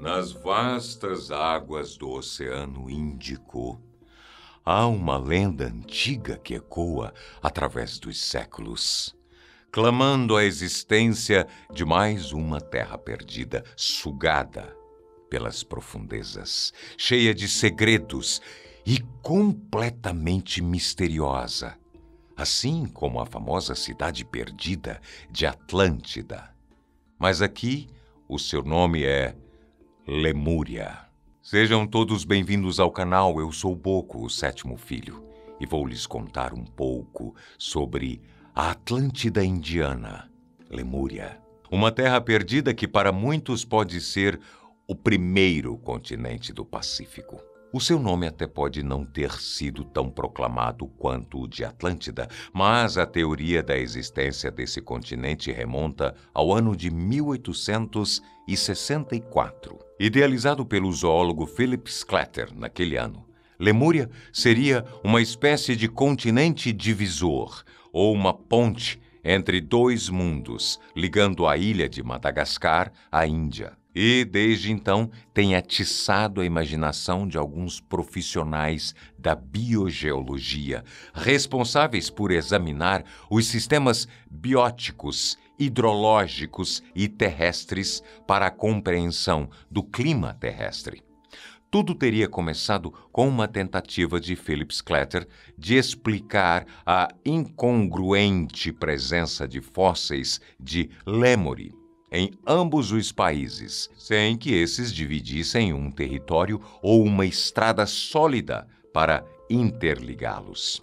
Nas vastas águas do Oceano Índico, há uma lenda antiga que ecoa através dos séculos, clamando a existência de mais uma terra perdida, sugada pelas profundezas, cheia de segredos e completamente misteriosa, assim como a famosa cidade perdida de Atlântida. Mas aqui o seu nome é Lemúria. Sejam todos bem-vindos ao canal. Eu sou Boco, o sétimo filho, e vou lhes contar um pouco sobre a Atlântida Indiana, Lemúria. Uma terra perdida que para muitos pode ser o primeiro continente do Pacífico. O seu nome até pode não ter sido tão proclamado quanto o de Atlântida, mas a teoria da existência desse continente remonta ao ano de 1864. Idealizado pelo zoólogo Philip Sclater naquele ano, Lemúria seria uma espécie de continente divisor ou uma ponte entre dois mundos, ligando a ilha de Madagascar à Índia. E desde então tem atiçado a imaginação de alguns profissionais da biogeologia, responsáveis por examinar os sistemas bióticos hidrológicos e terrestres para a compreensão do clima terrestre. Tudo teria começado com uma tentativa de Phillips Clatter de explicar a incongruente presença de fósseis de Lemuri em ambos os países, sem que esses dividissem um território ou uma estrada sólida para interligá-los.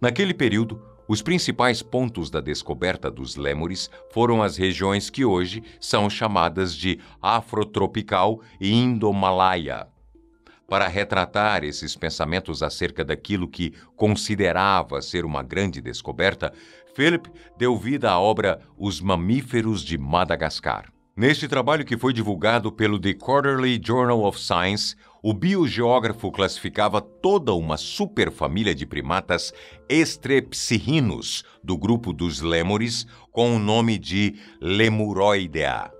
Naquele período, os principais pontos da descoberta dos lêmures foram as regiões que hoje são chamadas de Afrotropical e Indomalaia. Para retratar esses pensamentos acerca daquilo que considerava ser uma grande descoberta, Philip deu vida à obra Os Mamíferos de Madagascar. Neste trabalho que foi divulgado pelo The Quarterly Journal of Science, o biogeógrafo classificava toda uma superfamília de primatas estrepsirrinos do grupo dos lêmures com o nome de Lemuroidea.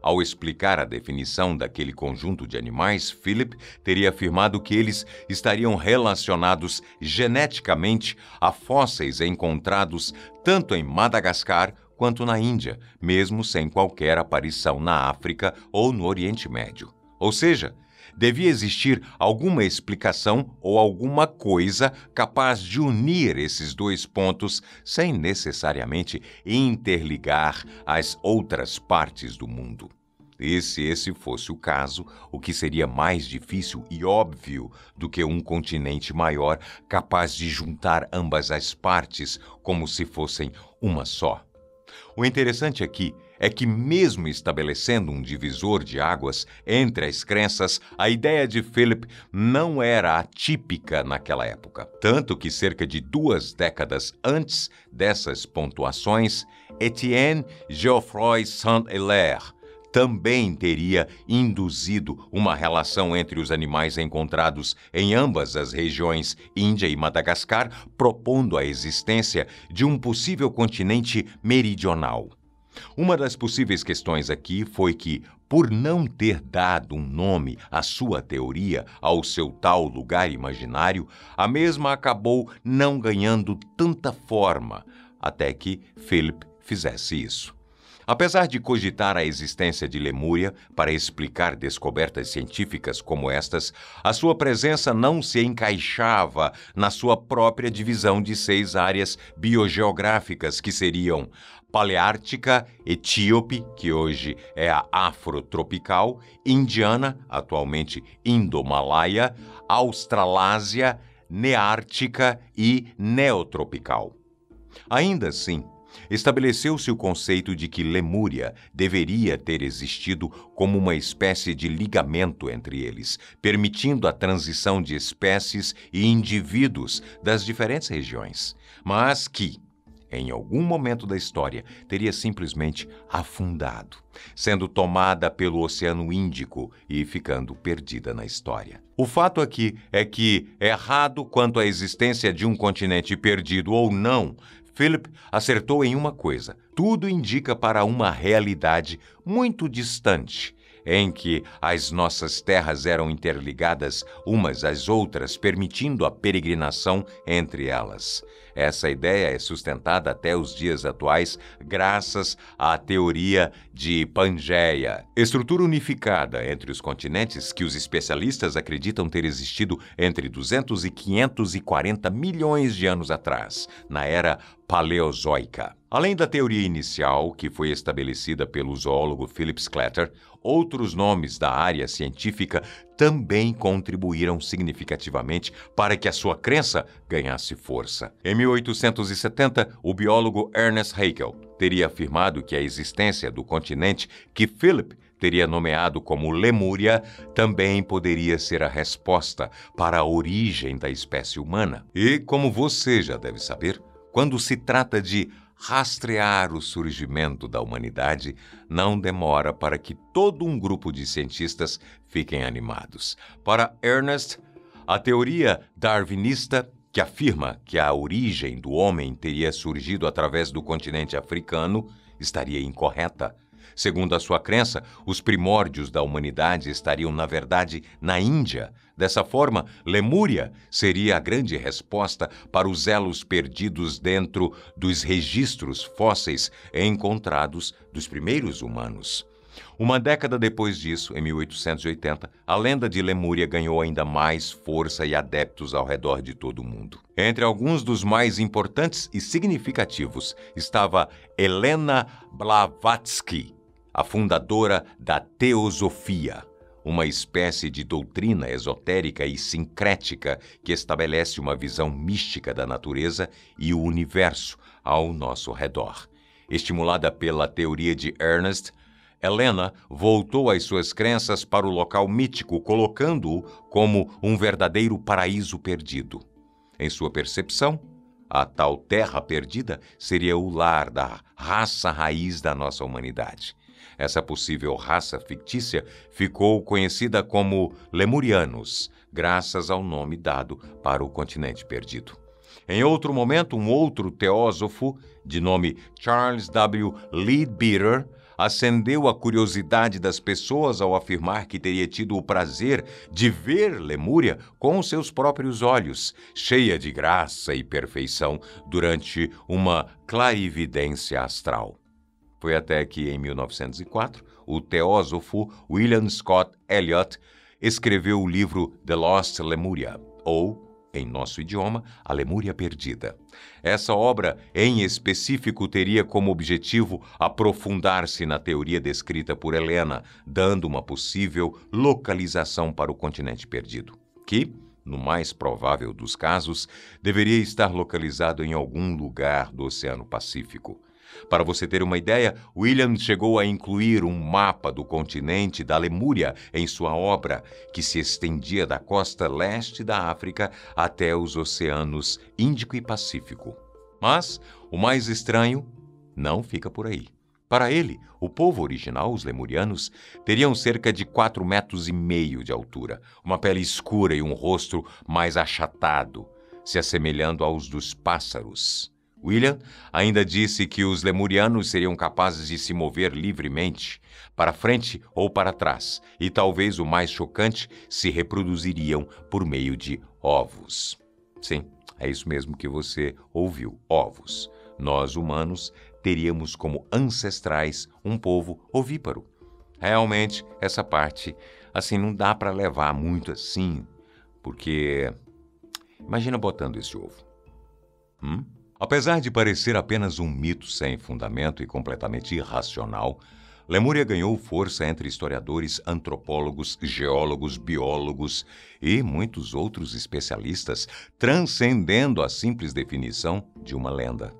Ao explicar a definição daquele conjunto de animais, Philip teria afirmado que eles estariam relacionados geneticamente a fósseis encontrados tanto em Madagascar quanto na Índia, mesmo sem qualquer aparição na África ou no Oriente Médio. Ou seja, devia existir alguma explicação ou alguma coisa capaz de unir esses dois pontos sem necessariamente interligar as outras partes do mundo. E se esse fosse o caso, o que seria mais difícil e óbvio do que um continente maior capaz de juntar ambas as partes como se fossem uma só? O interessante aqui é que, mesmo estabelecendo um divisor de águas entre as crenças, a ideia de Philip não era atípica naquela época. Tanto que, cerca de duas décadas antes dessas pontuações, Etienne Geoffroy Saint-Hilaire também teria induzido uma relação entre os animais encontrados em ambas as regiões, Índia e Madagascar, propondo a existência de um possível continente meridional. Uma das possíveis questões aqui foi que, por não ter dado um nome à sua teoria, ao seu tal lugar imaginário, a mesma acabou não ganhando tanta forma, até que Philip fizesse isso. Apesar de cogitar a existência de Lemúria para explicar descobertas científicas como estas, a sua presença não se encaixava na sua própria divisão de seis áreas biogeográficas, que seriam Paleártica, Etíope, que hoje é a Afrotropical, Indiana, atualmente Indomalaia, Australásia, Neártica e Neotropical. Ainda assim, estabeleceu-se o conceito de que Lemúria deveria ter existido como uma espécie de ligamento entre eles, permitindo a transição de espécies e indivíduos das diferentes regiões, mas que, em algum momento da história, teria simplesmente afundado, sendo tomada pelo Oceano Índico e ficando perdida na história. O fato aqui é que, errado quanto à existência de um continente perdido ou não, Philip acertou em uma coisa: tudo indica para uma realidade muito distante em que as nossas terras eram interligadas umas às outras, permitindo a peregrinação entre elas. Essa ideia é sustentada até os dias atuais graças à teoria de Pangeia, estrutura unificada entre os continentes que os especialistas acreditam ter existido entre 200 e 540 milhões de anos atrás, na era Paleozoica. Além da teoria inicial, que foi estabelecida pelo zoólogo Philip Sclater, Outros nomes da área científica também contribuíram significativamente para que a sua crença ganhasse força. Em 1870, o biólogo Ernest Haeckel teria afirmado que a existência do continente que Philip teria nomeado como Lemúria também poderia ser a resposta para a origem da espécie humana. E, como você já deve saber, quando se trata de rastrear o surgimento da humanidade, não demora para que todo um grupo de cientistas fiquem animados. Para Ernest, a teoria darwinista que afirma que a origem do homem teria surgido através do continente africano estaria incorreta. Segundo a sua crença, os primórdios da humanidade estariam, na verdade, na Índia. Dessa forma, Lemúria seria a grande resposta para os elos perdidos dentro dos registros fósseis encontrados dos primeiros humanos. Uma década depois disso, em 1880, a lenda de Lemúria ganhou ainda mais força e adeptos ao redor de todo o mundo. Entre alguns dos mais importantes e significativos estava Helena Blavatsky, a fundadora da teosofia, uma espécie de doutrina esotérica e sincrética que estabelece uma visão mística da natureza e o universo ao nosso redor. Estimulada pela teoria de Ernest, Helena voltou as suas crenças para o local mítico, colocando-o como um verdadeiro paraíso perdido. Em sua percepção, a tal terra perdida seria o lar da raça raiz da nossa humanidade. Essa possível raça fictícia ficou conhecida como Lemurianos, graças ao nome dado para o continente perdido. Em outro momento, um outro teósofo, de nome Charles W. Leadbeater, acendeu a curiosidade das pessoas ao afirmar que teria tido o prazer de ver Lemúria com seus próprios olhos, cheia de graça e perfeição, durante uma clarividência astral. Foi até que, em 1904, o teósofo William Scott Elliot escreveu o livro The Lost Lemuria, ou em nosso idioma, a Lemuria Perdida. Essa obra, em específico, teria como objetivo aprofundar-se na teoria descrita por Helena, dando uma possível localização para o continente perdido, que, no mais provável dos casos, deveria estar localizado em algum lugar do Oceano Pacífico. Para você ter uma ideia, William chegou a incluir um mapa do continente da Lemúria em sua obra, que se estendia da costa leste da África até os oceanos Índico e Pacífico. Mas o mais estranho não fica por aí. Para ele, o povo original, os lemurianos, teriam cerca de 4 metros e meio de altura, uma pele escura e um rosto mais achatado, se assemelhando aos dos pássaros. William ainda disse que os lemurianos seriam capazes de se mover livremente, para frente ou para trás, e talvez o mais chocante, se reproduziriam por meio de ovos. Sim, é isso mesmo que você ouviu: ovos. Nós, humanos, teríamos como ancestrais um povo ovíparo. Realmente, essa parte, assim, não dá para levar muito assim, porque. Imagina botando esse ovo. Hum? Apesar de parecer apenas um mito sem fundamento e completamente irracional, Lemúria ganhou força entre historiadores, antropólogos, geólogos, biólogos e muitos outros especialistas, transcendendo a simples definição de uma lenda.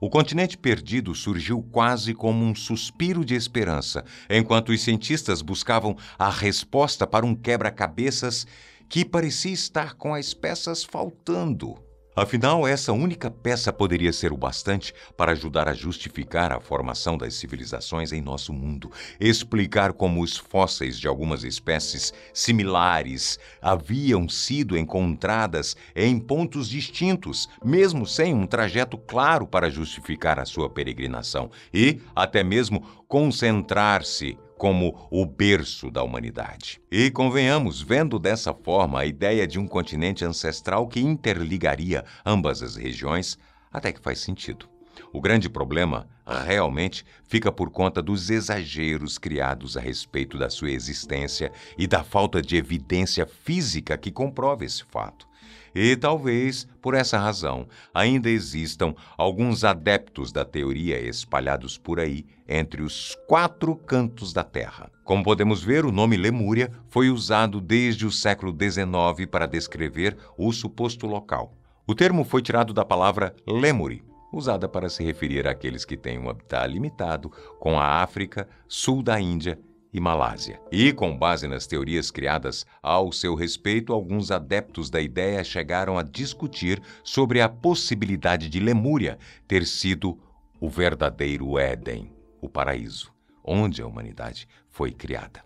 O continente perdido surgiu quase como um suspiro de esperança, enquanto os cientistas buscavam a resposta para um quebra-cabeças que parecia estar com as peças faltando. Afinal, essa única peça poderia ser o bastante para ajudar a justificar a formação das civilizações em nosso mundo, explicar como os fósseis de algumas espécies similares haviam sido encontradas em pontos distintos, mesmo sem um trajeto claro para justificar a sua peregrinação, e até mesmo concentrar-se como o berço da humanidade. E convenhamos, vendo dessa forma a ideia de um continente ancestral que interligaria ambas as regiões, até que faz sentido. O grande problema, ah, realmente, fica por conta dos exageros criados a respeito da sua existência e da falta de evidência física que comprova esse fato. E talvez, por essa razão, ainda existam alguns adeptos da teoria espalhados por aí entre os quatro cantos da Terra. Como podemos ver, o nome Lemúria foi usado desde o século XIX para descrever o suposto local. O termo foi tirado da palavra Lemuri, usada para se referir àqueles que têm um habitat limitado com a África, sul da Índia e Malásia. E, com base nas teorias criadas ao seu respeito, alguns adeptos da ideia chegaram a discutir sobre a possibilidade de Lemúria ter sido o verdadeiro Éden, o paraíso, onde a humanidade foi criada.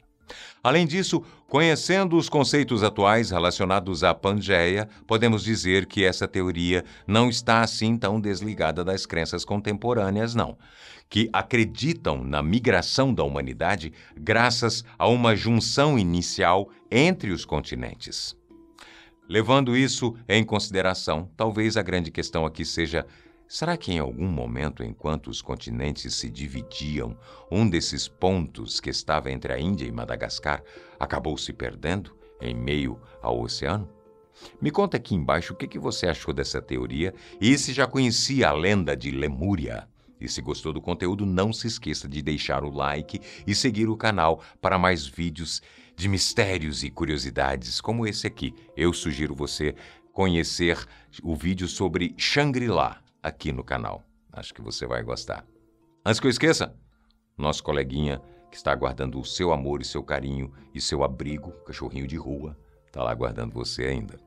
Além disso, conhecendo os conceitos atuais relacionados à Pangeia, podemos dizer que essa teoria não está assim tão desligada das crenças contemporâneas, não, que acreditam na migração da humanidade graças a uma junção inicial entre os continentes. Levando isso em consideração, talvez a grande questão aqui seja Será que em algum momento, enquanto os continentes se dividiam, um desses pontos que estava entre a Índia e Madagascar acabou se perdendo em meio ao oceano? Me conta aqui embaixo o que, que você achou dessa teoria e se já conhecia a lenda de Lemúria. E se gostou do conteúdo, não se esqueça de deixar o like e seguir o canal para mais vídeos de mistérios e curiosidades como esse aqui. Eu sugiro você conhecer o vídeo sobre Shangri-La, aqui no canal. Acho que você vai gostar. Antes que eu esqueça, nosso coleguinha que está aguardando o seu amor e seu carinho e seu abrigo, cachorrinho de rua, está lá aguardando você ainda.